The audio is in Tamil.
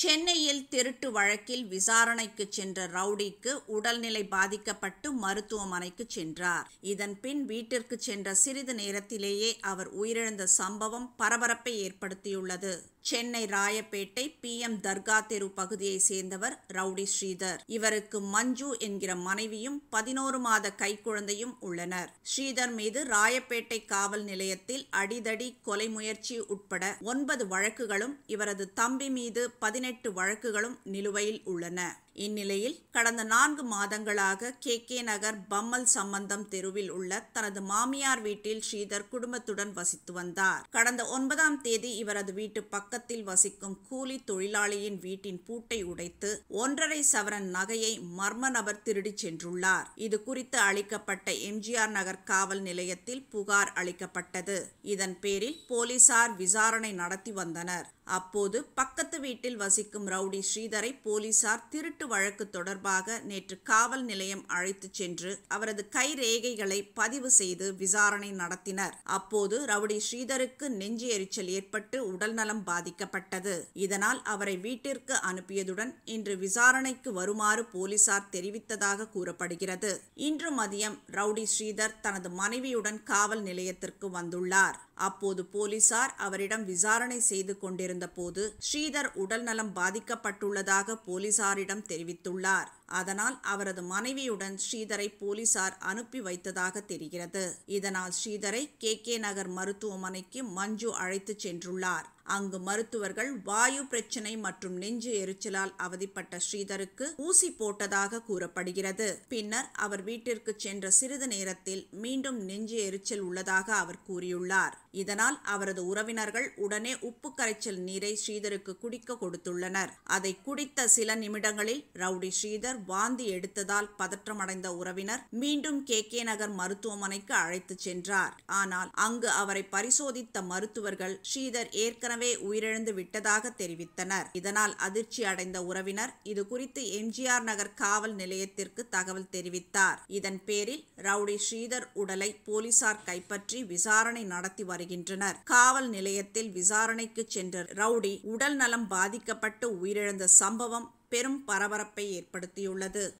சென்னையில் திருட்டு வழக்கில் விசாரணைக்கு சென்ற ரவுடிக்கு உடல்நிலை பாதிக்கப்பட்டு மருத்துவமனைக்கு சென்றார் இதன் பின் வீட்டிற்கு சென்ற சிறிது நேரத்திலேயே அவர் உயிரிழந்த சம்பவம் பரபரப்பை ஏற்படுத்தியுள்ளது சென்னை ராயப்பேட்டை பி எம் தர்கா தெரு பகுதியை சேர்ந்தவர் ரவுடி ஸ்ரீதர் இவருக்கு மஞ்சு என்கிற மனைவியும் பதினோரு மாத கைக்குழந்தையும் உள்ளனர் ஸ்ரீதர் மீது ராயப்பேட்டை காவல் நிலையத்தில் அடிதடி கொலை முயற்சி உட்பட ஒன்பது வழக்குகளும் இவரது தம்பி மீது பதினெட்டு பதினெட்டு வழக்குகளும் நிலுவையில் உள்ளன இந்நிலையில் கடந்த நான்கு மாதங்களாக கே கே நகர் பம்மல் சம்பந்தம் தெருவில் உள்ள தனது மாமியார் வீட்டில் ஸ்ரீதர் குடும்பத்துடன் வசித்து வந்தார் கடந்த ஒன்பதாம் தேதி இவரது வீட்டு பக்கத்தில் வசிக்கும் கூலி தொழிலாளியின் வீட்டின் பூட்டை உடைத்து ஒன்றரை சவரன் நகையை மர்ம நபர் திருடிச் சென்றுள்ளார் இது குறித்து அளிக்கப்பட்ட எம்ஜிஆர் நகர் காவல் நிலையத்தில் புகார் அளிக்கப்பட்டது இதன் பேரில் போலீசார் விசாரணை நடத்தி வந்தனர் அப்போது பக்கத்து வீட்டில் வசிக்கும் ரவுடி ஸ்ரீதரை போலீசார் திருட்டு வழக்கு தொடர்பாக நேற்று காவல் நிலையம் அழைத்துச் சென்று அவரது கைரேகைகளை பதிவு செய்து விசாரணை நடத்தினர் அப்போது ரவுடி ஸ்ரீதருக்கு நெஞ்சு எரிச்சல் ஏற்பட்டு உடல்நலம் பாதிக்கப்பட்டது இதனால் அவரை வீட்டிற்கு அனுப்பியதுடன் இன்று விசாரணைக்கு வருமாறு போலீசார் தெரிவித்ததாக கூறப்படுகிறது இன்று மதியம் ரவுடி ஸ்ரீதர் தனது மனைவியுடன் காவல் நிலையத்திற்கு வந்துள்ளார் அப்போது போலீசார் அவரிடம் விசாரணை செய்து கொண்டிருந்த போது ஸ்ரீதர் உடல்நலம் பாதிக்கப்பட்டுள்ளதாக போலீசாரிடம் தெரிவித்துள்ளார் அதனால் அவரது மனைவியுடன் ஸ்ரீதரை போலீசார் அனுப்பி வைத்ததாக தெரிகிறது இதனால் ஸ்ரீதரை கே கே நகர் மருத்துவமனைக்கு மஞ்சு அழைத்துச் சென்றுள்ளார் அங்கு மருத்துவர்கள் வாயு பிரச்சனை மற்றும் நெஞ்சு எரிச்சலால் அவதிப்பட்ட ஸ்ரீதருக்கு ஊசி போட்டதாக கூறப்படுகிறது பின்னர் அவர் வீட்டிற்கு சென்ற சிறிது நேரத்தில் மீண்டும் நெஞ்சு எரிச்சல் உள்ளதாக அவர் கூறியுள்ளார் இதனால் அவரது உறவினர்கள் உடனே உப்பு கரைச்சல் நீரை ஸ்ரீதருக்கு குடிக்க கொடுத்துள்ளனர் அதை குடித்த சில நிமிடங்களில் ரவுடி ஸ்ரீதர் வாந்தி எடுத்ததால் பதற்றமடைந்த உறவினர் மீண்டும் கே கே நகர் மருத்துவமனைக்கு அழைத்து சென்றார் ஆனால் அங்கு அவரை பரிசோதித்த மருத்துவர்கள் ஸ்ரீதர் ஏற்கனவே ஏற்கனவே உயிரிழந்து விட்டதாக தெரிவித்தனர் இதனால் அதிர்ச்சி அடைந்த உறவினர் இது குறித்து எம்ஜிஆர் நகர் காவல் நிலையத்திற்கு தகவல் தெரிவித்தார் இதன் பேரில் ரவுடி ஸ்ரீதர் உடலை போலீசார் கைப்பற்றி விசாரணை நடத்தி வருகின்றனர் காவல் நிலையத்தில் விசாரணைக்கு சென்ற ரவுடி உடல் நலம் பாதிக்கப்பட்டு உயிரிழந்த சம்பவம் பெரும் பரபரப்பை ஏற்படுத்தியுள்ளது